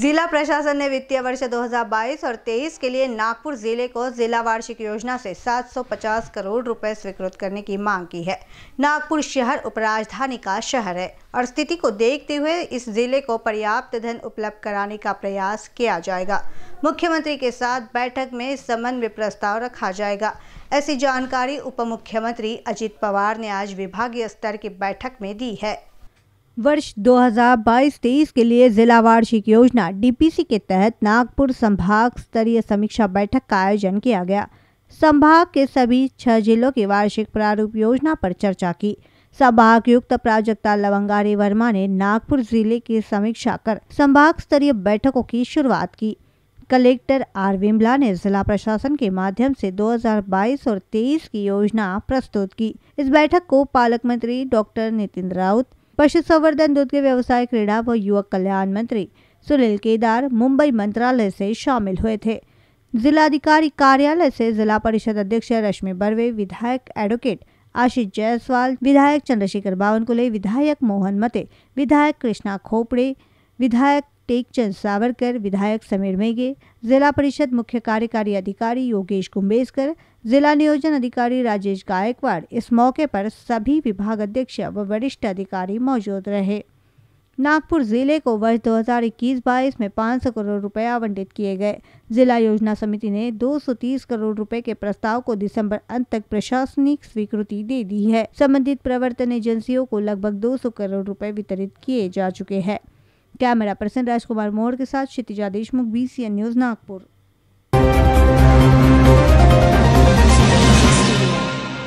जिला प्रशासन ने वित्तीय वर्ष 2022 और 23 के लिए नागपुर जिले को जिला वार्षिक योजना से 750 करोड़ रुपए स्वीकृत करने की मांग की है नागपुर शहर उपराजधानी का शहर है और स्थिति को देखते हुए इस जिले को पर्याप्त धन उपलब्ध कराने का प्रयास किया जाएगा मुख्यमंत्री के साथ बैठक में समन्वय प्रस्ताव रखा जाएगा ऐसी जानकारी उप मुख्यमंत्री अजित पवार ने आज विभागीय स्तर की बैठक में दी है वर्ष 2022-23 के लिए जिला वार्षिक योजना डीपीसी के तहत नागपुर संभाग स्तरीय समीक्षा बैठक का आयोजन किया गया संभाग के सभी छह जिलों की वार्षिक प्रारूप योजना पर चर्चा की संभागायुक्त प्राजक्ता लवंगारी वर्मा ने नागपुर जिले की समीक्षा कर संभाग स्तरीय बैठकों की शुरुआत की कलेक्टर आर विमला ने जिला प्रशासन के माध्यम से 2022 और 23 की योजना प्रस्तुत की इस बैठक को पालक मंत्री डॉक्टर नितिन राउत पशु संवर्धन दूध के व्यवसाय क्रीड़ा व युवक कल्याण मंत्री सुनील केदार मुंबई मंत्रालय से शामिल हुए थे जिलाधिकारी कार्यालय से जिला परिषद अध्यक्ष रश्मि बर्वे विधायक एडवोकेट आशीष जायसवाल विधायक चंद्रशेखर बावनकुले विधायक मोहन मते विधायक कृष्णा खोपड़े विधायक चंद सावरकर विधायक समीर मेघे जिला परिषद मुख्य कार्यकारी अधिकारी योगेश कुंबेसकर जिला नियोजन अधिकारी राजेश गायकवाड़ इस मौके पर सभी विभाग अध्यक्ष व वरिष्ठ अधिकारी मौजूद रहे नागपुर जिले को वर्ष 2021 हजार में 500 करोड़ रुपए आवंटित किए गए जिला योजना समिति ने 230 करोड़ रुपए के प्रस्ताव को दिसंबर अंत तक प्रशासनिक स्वीकृति दे दी है संबंधित प्रवर्तन एजेंसियों को लगभग 200 करोड़ रुपए वितरित किए जा चुके हैं कैमरा पर्सन राजकुमार मोहर के साथ क्षितिजा देशमुख बी न्यूज़ नागपुर